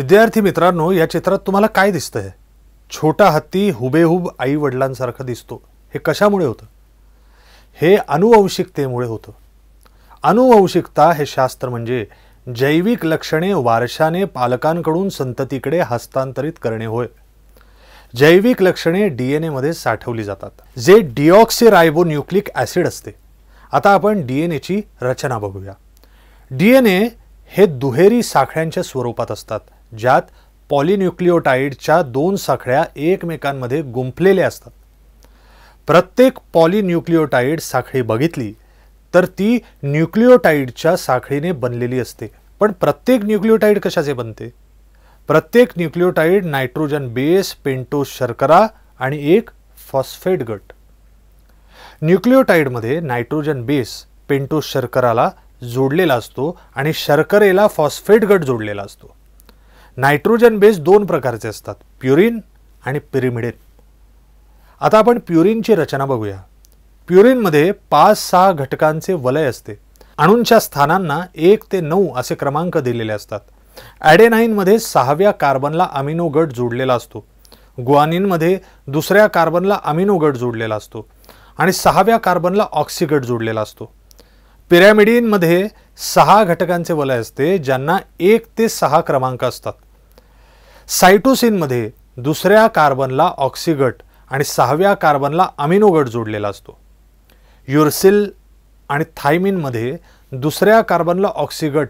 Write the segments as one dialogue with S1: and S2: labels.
S1: विद्यार्थी मित्रांनो या चित्रात तुम्हाला काय दिसतंय छोटा हत्ती हुबेहूब आई वडिलांसारखा दिसतो हे कशामुळे होतं हे अनुवंशिकतेमुळे होतं अनुवंशिकता हे शास्त्र म्हणजे जैविक लक्षणे वारशाने पालकांकडून संततीकडे हस्तांतरित करणे होय जैविक लक्षणे डी एन एमध्ये साठवली जातात जे डिऑक्सी रायबो न्यूक्लिक ॲसिड असते आता आपण डी एन एची रचना बघूया डी एन ए हे दुहेरी साखळ्यांच्या स्वरूपात असतात ज्यात पॉलिन्युक्लिओटाईडच्या दोन साखळ्या एकमेकांमध्ये गुंफलेल्या असतात प्रत्येक पॉलिन्युक्लिओटाईड साखळी बघितली तर ती न्यूक्लिओटाईडच्या साखळीने बनलेली असते पण प्रत्येक न्यूक्लिओटाईड कशाचे बनते प्रत्येक न्यूक्लिओटाईड नायट्रोजन बेस पेंटो शर्करा आणि एक फॉस्फेट गट न्यूक्लिओटाईडमध्ये नायट्रोजन बेस पेंटो शर्कराला जोडलेला असतो आणि शर्करेला फॉस्फेट गट जोडलेला असतो नायट्रोजन बेस दोन प्रकारचे असतात प्युरिन आणि पिरिमिडिन आता आपण प्युरिनची रचना बघूया प्युरिनमध्ये पाच सहा घटकांचे वलय असते अणूंच्या स्थानांना एक ते नऊ असे क्रमांक दिलेले असतात ॲडेनाईनमध्ये सहाव्या कार्बनला अमिनो गट जोडलेला असतो गुआनिनमध्ये दुसऱ्या कार्बनला अमिनो गट जोडलेला असतो आणि सहाव्या कार्बनला ऑक्सिगट जोडलेला असतो पिरॅमिडीनमध्ये सहा घटकांचे वलय असते ज्यांना एक ते सहा क्रमांक असतात सायटोसिनमध्ये दुसऱ्या कार्बनला ऑक्सिगट आणि सहाव्या कार्बनला अमिनोगट जोडलेला असतो युरसिल आणि थायमिनमध्ये दुसऱ्या कार्बनला ऑक्सिगट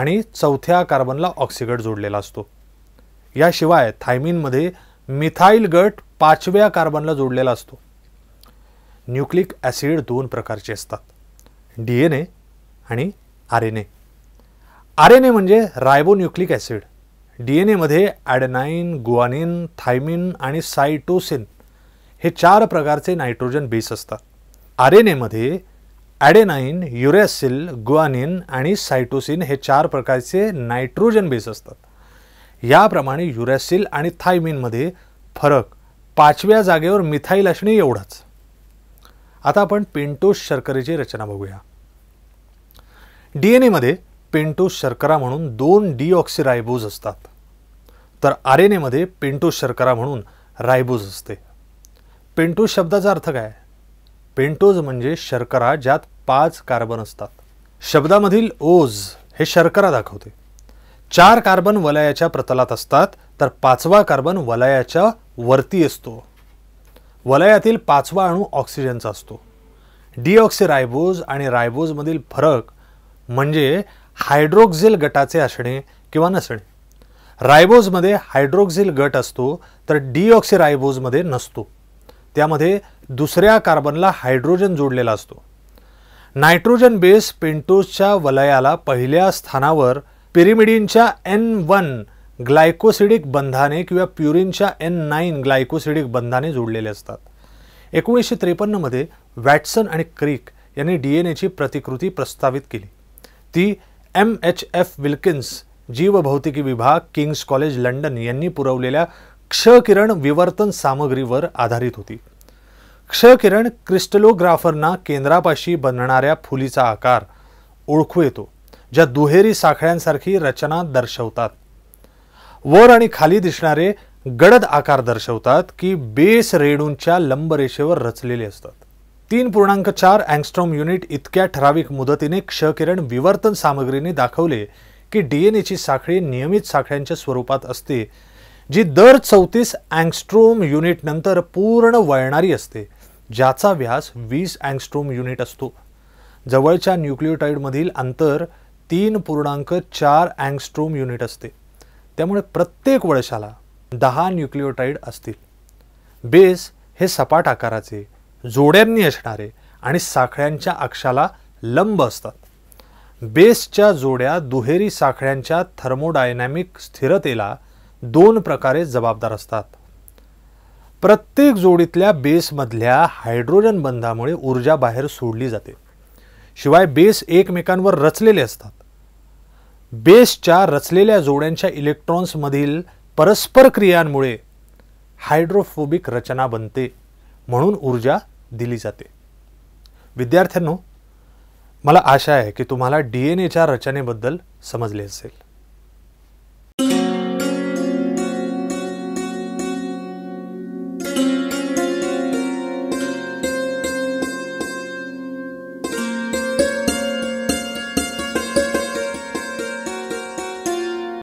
S1: आणि चौथ्या कार्बनला ऑक्सिगट जोडलेला असतो याशिवाय थायमिनमध्ये मिथाईल गट पाचव्या कार्बनला जोडलेला असतो न्यूक्लिक ॲसिड दोन प्रकारचे असतात डी एन ए आणि R N A R N A म्हणजे रायबोन्युक्लिक ॲसिड डी एन एमध्ये ॲडनाईन गुआनिन थायमिन आणि सायटोसिन हे चार प्रकारचे नायट्रोजन बेस असतात आर एन एमध्ये ॲडेनाईन युरॅसिल गुआनिन आणि सायटोसिन हे चार प्रकारचे नायट्रोजन बेस असतात याप्रमाणे युरॅसिल आणि थायमिनमध्ये फरक पाचव्या जागेवर मिथाईल असणे एवढाच आता आपण पेंटोस शर्करेची रचना बघूया डी एन एमध्ये पेंटोस शर्करा म्हणून दोन डीऑक्सिरायबोज असतात तर आर एन एमध्ये पेंटोस शर्करा म्हणून रायबोज असते पेंटोस शब्दाचा अर्थ काय पेंटोज म्हणजे शर्करा ज्यात पाच कार्बन असतात शब्दामधील ओज हे शर्करा दाखवते चार कार्बन वलयाच्या प्रतलात असतात तर पाचवा कार्बन वलयाच्या वरती असतो वलयातील पाचवा अणू ऑक्सिजनचा असतो डिऑक्सिरायबोज आणि रायबोजमधील फरक म्हणजे हायड्रोक्झिल गटाचे असणे किंवा नसणे रायबोजमध्ये हायड्रोक्झिल गट असतो तर डिऑक्सिरायबोजमध्ये नसतो त्यामध्ये दुसऱ्या कार्बनला हायड्रोजन जोडलेला असतो नायट्रोजन बेस पेंटोजच्या वलयाला पहिल्या स्थानावर पिरिमिडीनच्या एन वन ग्लायकोसिडिक बंधाने किंवा प्युरिनच्या एन नाईन ग्लायकोसिडिक बंधाने जोडलेले असतात एकोणीसशे त्रेपन्नमध्ये वॅटसन आणि क्रिक यांनी डी एन एची प्रतिकृती प्रस्तावित केली ती एम एच एफ विल्किन्स जीवभौतिकी विभाग किंग्स कॉलेज लंडन यांनी पुरवलेल्या क्षकिरण विवर्तन सामग्रीवर आधारित होती क्षकिरण क्रिस्टलोग्राफरना केंद्रापाशी बनणाऱ्या फुलीचा आकार ओळखू येतो ज्या दुहेरी साखळ्यांसारखी रचना दर्शवतात वर आणि खाली दिसणारे गडद आकार दर्शवतात की बेस रेडूंच्या लंबरेषेवर रचलेले असतात तीन पूर्णांक चार अँगस्ट्रॉम युनिट इतक्या ठराविक मुदतीने क्षकिरण विवर्तन सामग्रीने दाखवले की एची साखळी नियमित साखळ्यांच्या स्वरूपात असते जी दर चौतीस अँगस्ट्रोम युनिट नंतर पूर्ण वळणारी असते ज्याचा व्यास वीस अँगस्ट्रोम युनिट असतो जवळच्या न्यूक्लिओटाईडमधील अंतर तीन पूर्णांक चार अँगस्ट्रोम युनिट असते त्यामुळे प्रत्येक वळशाला दहा न्यूक्लिओटाईड असतील बेस हे सपाट आकाराचे जोड्यांनी असणारे आणि साखळ्यांच्या अक्षाला लंब असतात बेसच्या जोड्या दुहेरी साखळ्यांच्या थर्मोडायनॅमिक स्थिरतेला दोन प्रकारे जबाबदार असतात प्रत्येक जोडीतल्या बेसमधल्या हायड्रोजन बंधामुळे ऊर्जा बाहेर सोडली जाते शिवाय बेस एकमेकांवर रचलेले असतात बेसच्या रचलेल्या जोड्यांच्या इलेक्ट्रॉन्समधील परस्पर क्रियांमुळे हायड्रोफोबिक रचना बनते म्हणून ऊर्जा दिली जाते विद्यार्थ्यांनो मला आशा आहे की तुम्हाला डी एन एच्या रचनेबद्दल समजले असेल